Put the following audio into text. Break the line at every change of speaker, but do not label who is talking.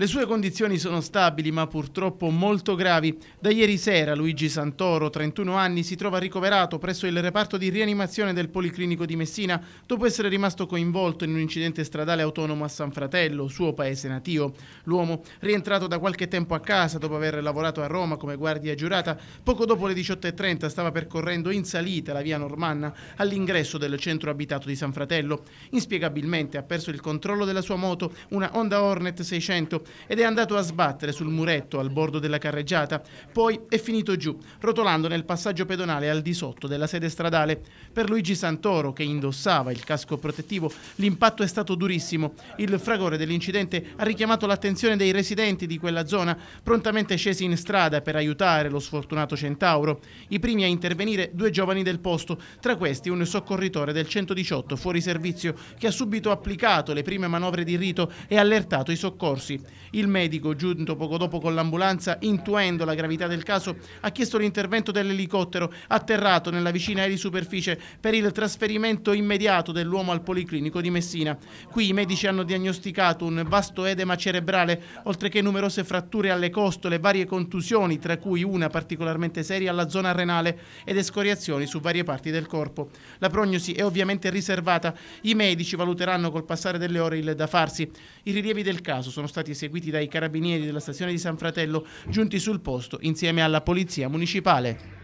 Le sue condizioni sono stabili ma purtroppo molto gravi. Da ieri sera Luigi Santoro, 31 anni, si trova ricoverato presso il reparto di rianimazione del Policlinico di Messina dopo essere rimasto coinvolto in un incidente stradale autonomo a San Fratello, suo paese natio. L'uomo, rientrato da qualche tempo a casa dopo aver lavorato a Roma come guardia giurata, poco dopo le 18.30 stava percorrendo in salita la via Normanna all'ingresso del centro abitato di San Fratello. Inspiegabilmente ha perso il controllo della sua moto, una Honda Hornet 600 ed è andato a sbattere sul muretto al bordo della carreggiata, poi è finito giù, rotolando nel passaggio pedonale al di sotto della sede stradale. Per Luigi Santoro, che indossava il casco protettivo, l'impatto è stato durissimo. Il fragore dell'incidente ha richiamato l'attenzione dei residenti di quella zona, prontamente scesi in strada per aiutare lo sfortunato centauro. I primi a intervenire due giovani del posto, tra questi un soccorritore del 118 fuori servizio che ha subito applicato le prime manovre di rito e allertato i soccorsi. Il medico, giunto poco dopo con l'ambulanza, intuendo la gravità del caso, ha chiesto l'intervento dell'elicottero atterrato nella vicina superficie per il trasferimento immediato dell'uomo al Policlinico di Messina. Qui i medici hanno diagnosticato un vasto edema cerebrale, oltre che numerose fratture alle costole, varie contusioni, tra cui una particolarmente seria alla zona renale ed escoriazioni su varie parti del corpo. La prognosi è ovviamente riservata. I medici valuteranno col passare delle ore il da farsi. I rilievi del caso sono stati eseguiti eseguiti dai carabinieri della stazione di San Fratello giunti sul posto insieme alla polizia municipale.